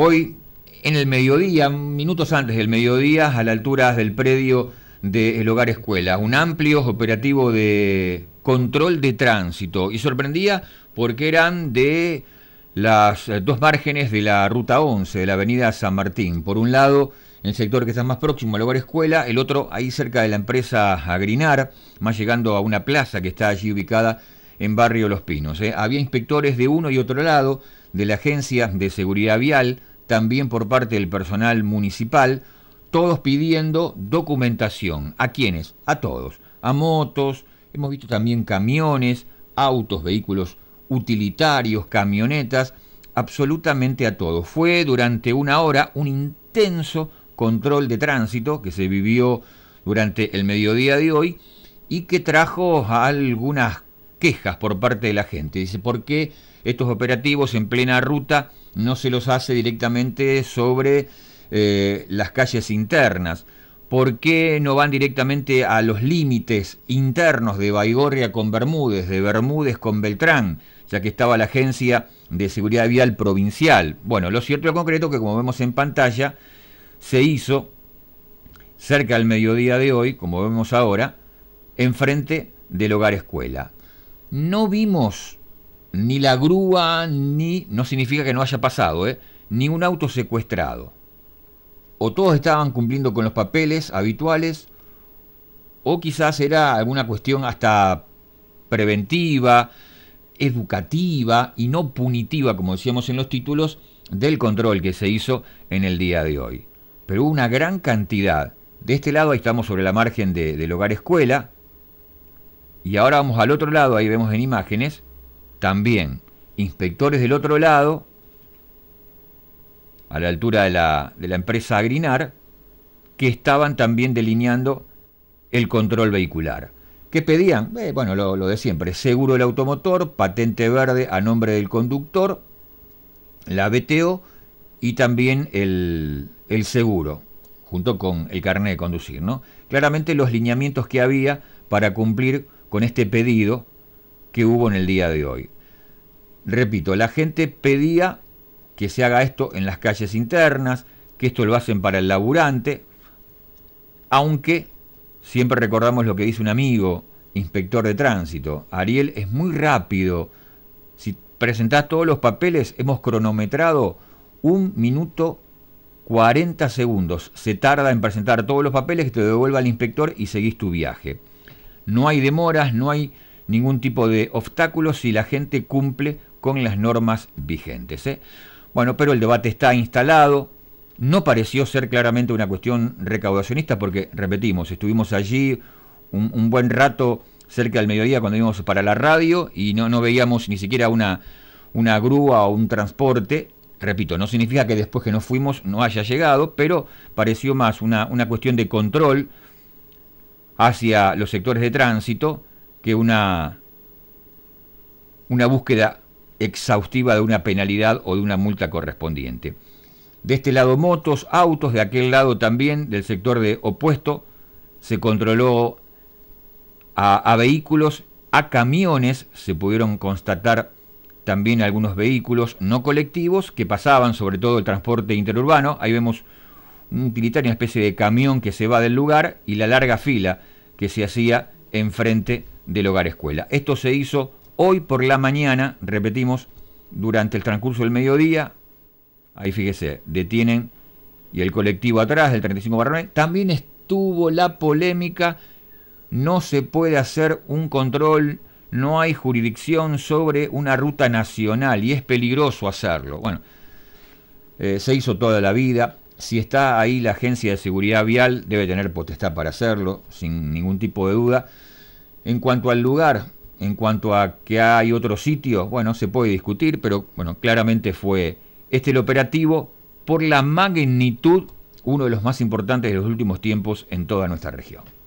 Hoy, en el mediodía, minutos antes del mediodía, a la altura del predio del hogar escuela, un amplio operativo de control de tránsito y sorprendía porque eran de las eh, dos márgenes de la ruta 11 de la avenida San Martín. Por un lado, el sector que está más próximo al hogar escuela, el otro ahí cerca de la empresa Agrinar, más llegando a una plaza que está allí ubicada en Barrio Los Pinos. ¿eh? Había inspectores de uno y otro lado, de la Agencia de Seguridad Vial, también por parte del personal municipal, todos pidiendo documentación. ¿A quiénes? A todos. A motos, hemos visto también camiones, autos, vehículos utilitarios, camionetas, absolutamente a todos. Fue durante una hora un intenso control de tránsito que se vivió durante el mediodía de hoy y que trajo a algunas quejas por parte de la gente. Dice, ¿por qué estos operativos en plena ruta no se los hace directamente sobre eh, las calles internas? ¿Por qué no van directamente a los límites internos de Baigorria con Bermúdez, de Bermúdez con Beltrán, ya que estaba la Agencia de Seguridad Vial Provincial? Bueno, lo cierto y concreto que como vemos en pantalla, se hizo cerca del mediodía de hoy, como vemos ahora, enfrente del hogar escuela no vimos ni la grúa, ni, no significa que no haya pasado, ¿eh? ni un auto secuestrado. O todos estaban cumpliendo con los papeles habituales, o quizás era alguna cuestión hasta preventiva, educativa y no punitiva, como decíamos en los títulos, del control que se hizo en el día de hoy. Pero hubo una gran cantidad. De este lado ahí estamos sobre la margen del hogar escuela, y ahora vamos al otro lado, ahí vemos en imágenes, también inspectores del otro lado, a la altura de la, de la empresa Agrinar, que estaban también delineando el control vehicular. que pedían? Eh, bueno, lo, de siempre, seguro del automotor, patente verde a nombre del conductor, la BTO y también el, el, seguro, junto con el carnet de conducir, ¿no? Claramente los lineamientos que había para cumplir con este pedido que hubo en el día de hoy. Repito, la gente pedía que se haga esto en las calles internas, que esto lo hacen para el laburante, aunque siempre recordamos lo que dice un amigo, inspector de tránsito, Ariel es muy rápido, si presentás todos los papeles hemos cronometrado un minuto 40 segundos, se tarda en presentar todos los papeles que te devuelva el inspector y seguís tu viaje. No hay demoras, no hay ningún tipo de obstáculos si la gente cumple con las normas vigentes. ¿eh? Bueno, pero el debate está instalado. No pareció ser claramente una cuestión recaudacionista porque, repetimos, estuvimos allí un, buen rato cerca del mediodía cuando íbamos para la radio y no, veíamos ni siquiera una, grúa o un transporte. Repito, no significa que después que nos fuimos no haya llegado, pero pareció más una cuestión de control hacia los sectores de tránsito que una, una búsqueda exhaustiva de una penalidad o de una multa correspondiente. De este lado motos, autos, de aquel lado también, del sector de opuesto, se controló a, a, vehículos, a camiones, se pudieron constatar también algunos vehículos no colectivos que pasaban, sobre todo el transporte interurbano. Ahí vemos un utilitario, una especie de camión que se va del lugar y la larga fila que se hacía enfrente del hogar escuela. Esto se hizo hoy por la mañana, repetimos, durante el transcurso del mediodía. Ahí fíjese, detienen y el colectivo atrás del 35 barrones. También estuvo la polémica, no se puede hacer un control, no hay jurisdicción sobre una ruta nacional y es peligroso hacerlo. Bueno, eh, se hizo toda la vida, si está ahí la Agencia de Seguridad Vial, debe tener potestad para hacerlo, sin ningún tipo de duda. En cuanto al lugar, en cuanto a que hay otro sitio, bueno, se puede discutir, pero bueno, claramente fue este el operativo por la magnitud, uno de los más importantes de los últimos tiempos en toda nuestra región.